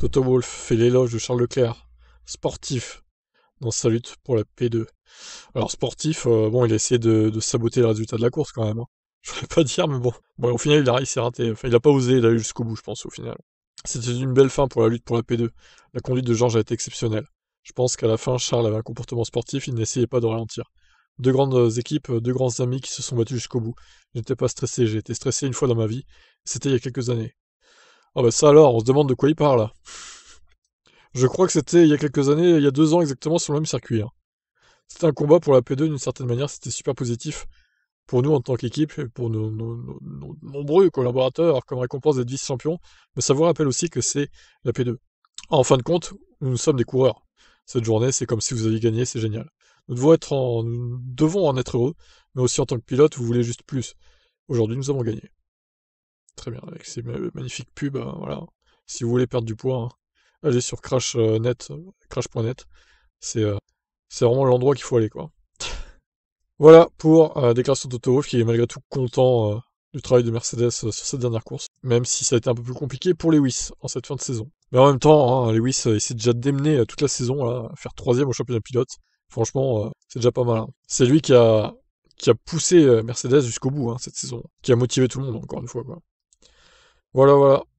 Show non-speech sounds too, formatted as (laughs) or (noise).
Toto Wolff fait l'éloge de Charles Leclerc, sportif, dans sa lutte pour la P2. Alors sportif, euh, bon, il a essayé de, saboter le résultat de la course quand même. Je hein. (laughs) Je voulais pas dire, mais bon. au final, il, a, s'est raté. Enfin, il n'a pas osé, il jusqu'au bout, je pense, au final. C'était une belle fin pour la lutte pour la P2. La conduite de Georges a été exceptionnelle. Je pense qu'à la fin, Charles avait un comportement sportif, il n'essayait pas de ralentir. Deux grandes euh, équipes, deux grands amis qui se sont battus jusqu'au bout. Je n'étais pas stressé, j'ai été stressé une fois dans ma vie, c'était il y a quelques années. Ah bah ça alors, on se demande de quoi il parle. Je crois que c'était il y a quelques années, il y a deux ans exactement, sur le même circuit. Hein. C'était un combat pour la P2 d'une certaine manière, c'était super positif pour nous en tant qu'équipe et pour nos, nombreux collaborateurs comme récompense d'être vice-champion, mais ça vous rappelle aussi que c'est la P2. En fin de compte, nous, sommes des coureurs. Cette journée, c'est comme si vous aviez gagné, c'est génial. Nous devons, être en, nous devons en être heureux, mais aussi en tant que pilote, vous voulez juste plus. Aujourd'hui, nous avons gagné très bien, avec ces magnifiques pubs. Hein, voilà. Si vous voulez perdre du poids, hein, allez sur crash.net. Euh, crash.net. Euh, c'est vraiment l'endroit qu'il faut aller. quoi. (laughs) voilà pour des euh, déclaration qui est malgré tout content du travail de Mercedes sur cette dernière course, même si ça a été un peu plus compliqué pour Lewis en cette fin de saison. Mais en même temps, hein, Lewis il s'est déjà démené toute la saison à faire troisième au championnat pilote. Franchement, c'est déjà pas mal. C'est lui qui a qui a poussé Mercedes jusqu'au bout cette saison, qui a motivé tout le monde encore une fois. Quoi. ゴロゴ